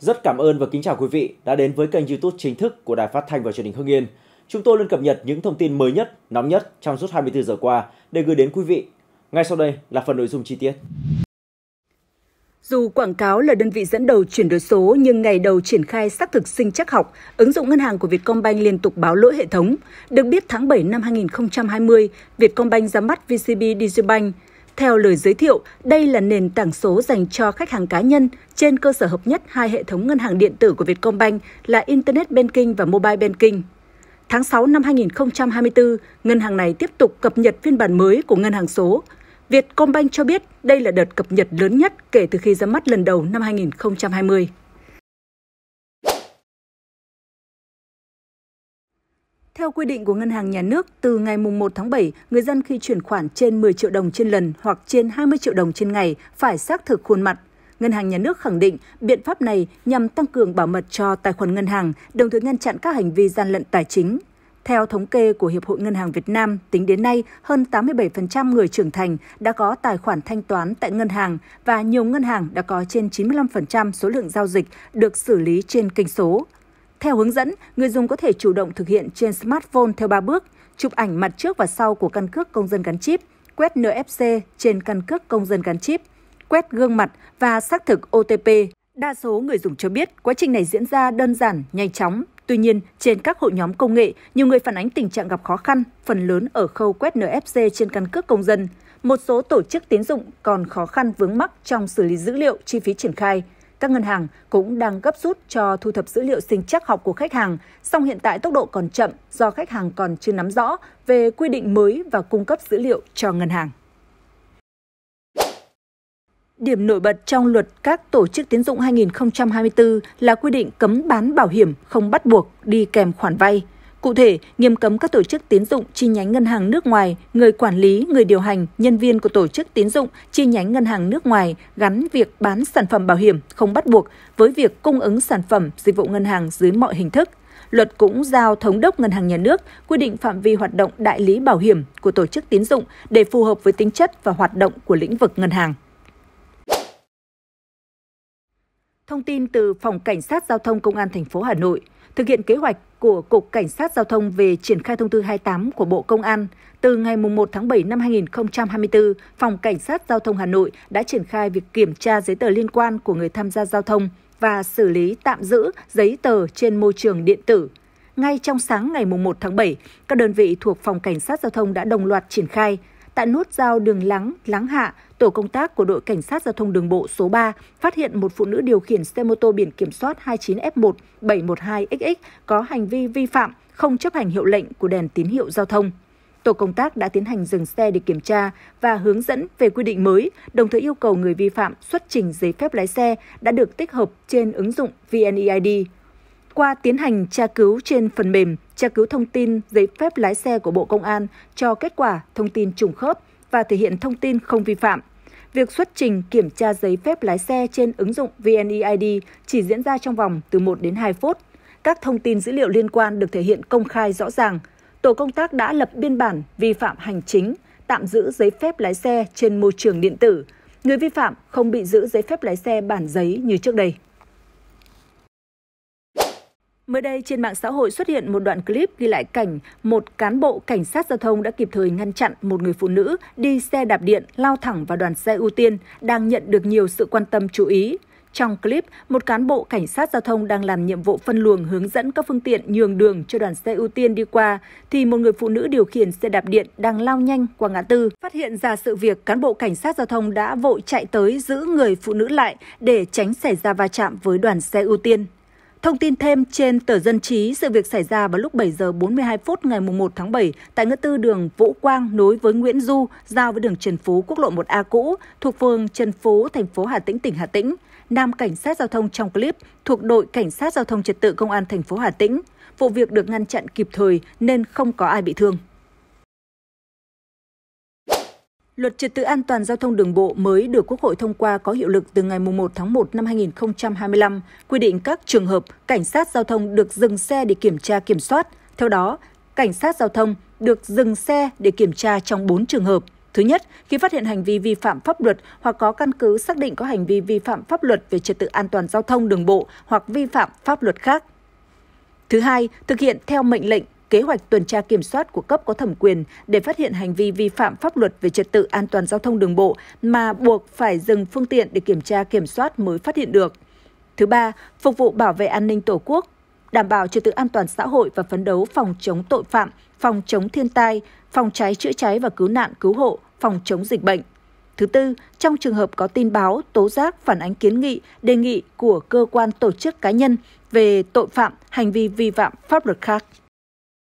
Rất cảm ơn và kính chào quý vị đã đến với kênh YouTube chính thức của Đài Phát thanh và Truyền hình Hưng Yên. Chúng tôi luôn cập nhật những thông tin mới nhất, nóng nhất trong suốt 24 giờ qua để gửi đến quý vị. Ngay sau đây là phần nội dung chi tiết. Dù quảng cáo là đơn vị dẫn đầu chuyển đổi số nhưng ngày đầu triển khai xác thực sinh chắc học, ứng dụng ngân hàng của Vietcombank liên tục báo lỗi hệ thống. Được biết tháng 7 năm 2020, Vietcombank ra mắt VCB Digibank theo lời giới thiệu, đây là nền tảng số dành cho khách hàng cá nhân trên cơ sở hợp nhất hai hệ thống ngân hàng điện tử của Vietcombank là Internet Banking và Mobile Banking. Tháng 6 năm 2024, ngân hàng này tiếp tục cập nhật phiên bản mới của ngân hàng số. Vietcombank cho biết đây là đợt cập nhật lớn nhất kể từ khi ra mắt lần đầu năm 2020. Theo quy định của Ngân hàng Nhà nước, từ ngày 1 tháng 7, người dân khi chuyển khoản trên 10 triệu đồng trên lần hoặc trên 20 triệu đồng trên ngày phải xác thực khuôn mặt. Ngân hàng Nhà nước khẳng định biện pháp này nhằm tăng cường bảo mật cho tài khoản ngân hàng, đồng thời ngăn chặn các hành vi gian lận tài chính. Theo thống kê của Hiệp hội Ngân hàng Việt Nam, tính đến nay, hơn 87% người trưởng thành đã có tài khoản thanh toán tại ngân hàng và nhiều ngân hàng đã có trên 95% số lượng giao dịch được xử lý trên kênh số. Theo hướng dẫn, người dùng có thể chủ động thực hiện trên smartphone theo 3 bước: chụp ảnh mặt trước và sau của căn cước công dân gắn chip, quét NFC trên căn cước công dân gắn chip, quét gương mặt và xác thực OTP. Đa số người dùng cho biết quá trình này diễn ra đơn giản, nhanh chóng. Tuy nhiên, trên các hội nhóm công nghệ, nhiều người phản ánh tình trạng gặp khó khăn, phần lớn ở khâu quét NFC trên căn cước công dân. Một số tổ chức tín dụng còn khó khăn vướng mắc trong xử lý dữ liệu chi phí triển khai – các ngân hàng cũng đang gấp rút cho thu thập dữ liệu sinh chắc học của khách hàng, song hiện tại tốc độ còn chậm do khách hàng còn chưa nắm rõ về quy định mới và cung cấp dữ liệu cho ngân hàng. Điểm nổi bật trong luật các tổ chức tiến dụng 2024 là quy định cấm bán bảo hiểm không bắt buộc đi kèm khoản vay – Cụ thể, nghiêm cấm các tổ chức tín dụng chi nhánh ngân hàng nước ngoài, người quản lý, người điều hành, nhân viên của tổ chức tín dụng chi nhánh ngân hàng nước ngoài gắn việc bán sản phẩm bảo hiểm không bắt buộc với việc cung ứng sản phẩm dịch vụ ngân hàng dưới mọi hình thức. Luật cũng giao thống đốc ngân hàng nhà nước quy định phạm vi hoạt động đại lý bảo hiểm của tổ chức tín dụng để phù hợp với tính chất và hoạt động của lĩnh vực ngân hàng. Thông tin từ Phòng Cảnh sát Giao thông Công an thành phố Hà Nội, thực hiện kế hoạch của Cục Cảnh sát Giao thông về triển khai thông tư 28 của Bộ Công an, từ ngày 1 tháng 7 năm 2024, Phòng Cảnh sát Giao thông Hà Nội đã triển khai việc kiểm tra giấy tờ liên quan của người tham gia giao thông và xử lý tạm giữ giấy tờ trên môi trường điện tử. Ngay trong sáng ngày 1 tháng 7, các đơn vị thuộc Phòng Cảnh sát Giao thông đã đồng loạt triển khai Tại nút giao đường Lắng, Lắng Hạ, tổ công tác của đội cảnh sát giao thông đường bộ số 3 phát hiện một phụ nữ điều khiển xe mô tô biển kiểm soát 29F1712XX có hành vi vi phạm không chấp hành hiệu lệnh của đèn tín hiệu giao thông. Tổ công tác đã tiến hành dừng xe để kiểm tra và hướng dẫn về quy định mới, đồng thời yêu cầu người vi phạm xuất trình giấy phép lái xe đã được tích hợp trên ứng dụng VNEID qua tiến hành tra cứu trên phần mềm tra cứu thông tin giấy phép lái xe của Bộ Công an cho kết quả thông tin trùng khớp và thể hiện thông tin không vi phạm. Việc xuất trình kiểm tra giấy phép lái xe trên ứng dụng VNeID chỉ diễn ra trong vòng từ 1 đến 2 phút. Các thông tin dữ liệu liên quan được thể hiện công khai rõ ràng. Tổ công tác đã lập biên bản vi phạm hành chính, tạm giữ giấy phép lái xe trên môi trường điện tử. Người vi phạm không bị giữ giấy phép lái xe bản giấy như trước đây. Mới đây trên mạng xã hội xuất hiện một đoạn clip ghi lại cảnh một cán bộ cảnh sát giao thông đã kịp thời ngăn chặn một người phụ nữ đi xe đạp điện lao thẳng vào đoàn xe ưu tiên đang nhận được nhiều sự quan tâm chú ý. Trong clip, một cán bộ cảnh sát giao thông đang làm nhiệm vụ phân luồng hướng dẫn các phương tiện nhường đường cho đoàn xe ưu tiên đi qua, thì một người phụ nữ điều khiển xe đạp điện đang lao nhanh qua ngã tư. Phát hiện ra sự việc, cán bộ cảnh sát giao thông đã vội chạy tới giữ người phụ nữ lại để tránh xảy ra va chạm với đoàn xe ưu tiên. Thông tin thêm trên tờ Dân Chí, sự việc xảy ra vào lúc 7 giờ 42 phút ngày 1 tháng 7 tại ngã tư đường Vũ Quang nối với Nguyễn Du, giao với đường Trần Phú, quốc lộ 1A cũ, thuộc phường Trần Phú, thành phố Hà Tĩnh, tỉnh Hà Tĩnh. Nam cảnh sát giao thông trong clip thuộc đội cảnh sát giao thông trật tự công an thành phố Hà Tĩnh. Vụ việc được ngăn chặn kịp thời nên không có ai bị thương. Luật trật tự an toàn giao thông đường bộ mới được Quốc hội thông qua có hiệu lực từ ngày 1 tháng 1 năm 2025, quy định các trường hợp cảnh sát giao thông được dừng xe để kiểm tra kiểm soát. Theo đó, cảnh sát giao thông được dừng xe để kiểm tra trong 4 trường hợp. Thứ nhất, khi phát hiện hành vi vi phạm pháp luật hoặc có căn cứ xác định có hành vi vi phạm pháp luật về trật tự an toàn giao thông đường bộ hoặc vi phạm pháp luật khác. Thứ hai, thực hiện theo mệnh lệnh kế hoạch tuần tra kiểm soát của cấp có thẩm quyền để phát hiện hành vi vi phạm pháp luật về trật tự an toàn giao thông đường bộ mà buộc phải dừng phương tiện để kiểm tra kiểm soát mới phát hiện được. Thứ ba, phục vụ bảo vệ an ninh Tổ quốc, đảm bảo trật tự an toàn xã hội và phấn đấu phòng chống tội phạm, phòng chống thiên tai, phòng cháy chữa cháy và cứu nạn cứu hộ, phòng chống dịch bệnh. Thứ tư, trong trường hợp có tin báo, tố giác, phản ánh kiến nghị, đề nghị của cơ quan tổ chức cá nhân về tội phạm, hành vi vi phạm pháp luật khác.